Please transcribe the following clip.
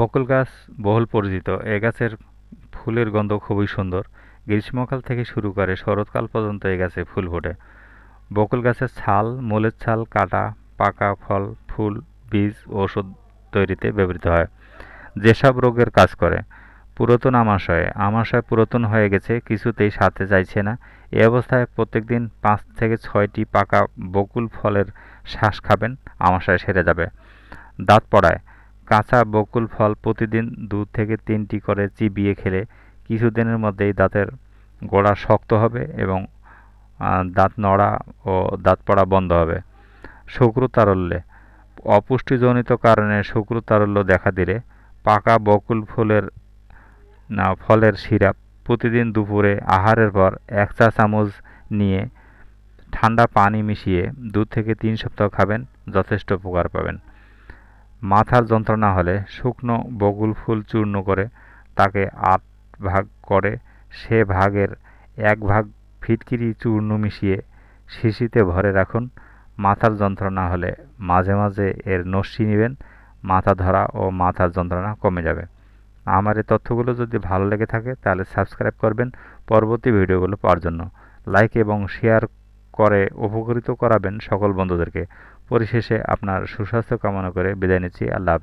বকুল গাছ বহুল পরিচিত এ গাছের ফুলের গন্ধ খুবই সুন্দর গ্রীষ্মকাল থেকে শুরু করে শরৎকাল পর্যন্ত এ গাছে ফুল ফোটে বকুল গাছের ছাল মূলের ছাল কাটা পাকা ফল ফুল বীজ ওষুধ তৈরিতে ব্যবহৃত হয় যেসব রোগের কাজ করে পুরাতন আমাশয় আমাশয় পুরাতন হয়ে গেছে কিছুতেই সাথে চাইছে না এ অবস্থায় প্রত্যেকদিন পাঁচ থেকে ছয়টি পাকা বকুল ফলের শ্বাস খাবেন আমাশয় সেরে যাবে দাঁত পড়ায় কাঁচা বকুল ফল প্রতিদিন দু থেকে তিনটি করে চিবিয়ে খেলে কিছুদিনের মধ্যেই দাঁতের গোড়া শক্ত হবে এবং দাঁত নড়া ও দাঁত পড়া বন্ধ হবে শুক্রতারল্যে অপুষ্টিজনিত কারণে শুক্রতারল্য দেখা দিলে পাকা বকুল ফুলের ফলের সিরাপ প্রতিদিন দুপুরে আহারের পর এক চা চামচ নিয়ে ঠান্ডা পানি মিশিয়ে দু থেকে তিন সপ্তাহ খাবেন যথেষ্ট উপকার পাবেন মাথার যন্ত্রণা হলে শুকনো বগুল ফুল চূর্ণ করে তাকে আট ভাগ করে সে ভাগের এক ভাগ ফিটকিরি চূর্ণ মিশিয়ে শিশিতে ভরে রাখুন মাথার যন্ত্রণা হলে মাঝে মাঝে এর নস্যি নেবেন মাথা ধরা ও মাথার যন্ত্রণা কমে যাবে আমার এই তথ্যগুলো যদি ভালো লেগে থাকে তাহলে সাবস্ক্রাইব করবেন পরবর্তী ভিডিওগুলো পাওয়ার জন্য লাইক এবং শেয়ার করে উপকৃত করাবেন সকল বন্ধুদেরকে পরিশেষে আপনার সুস্বাস্থ্য কামনা করে বিদায় নিচ্ছি আল্লাহ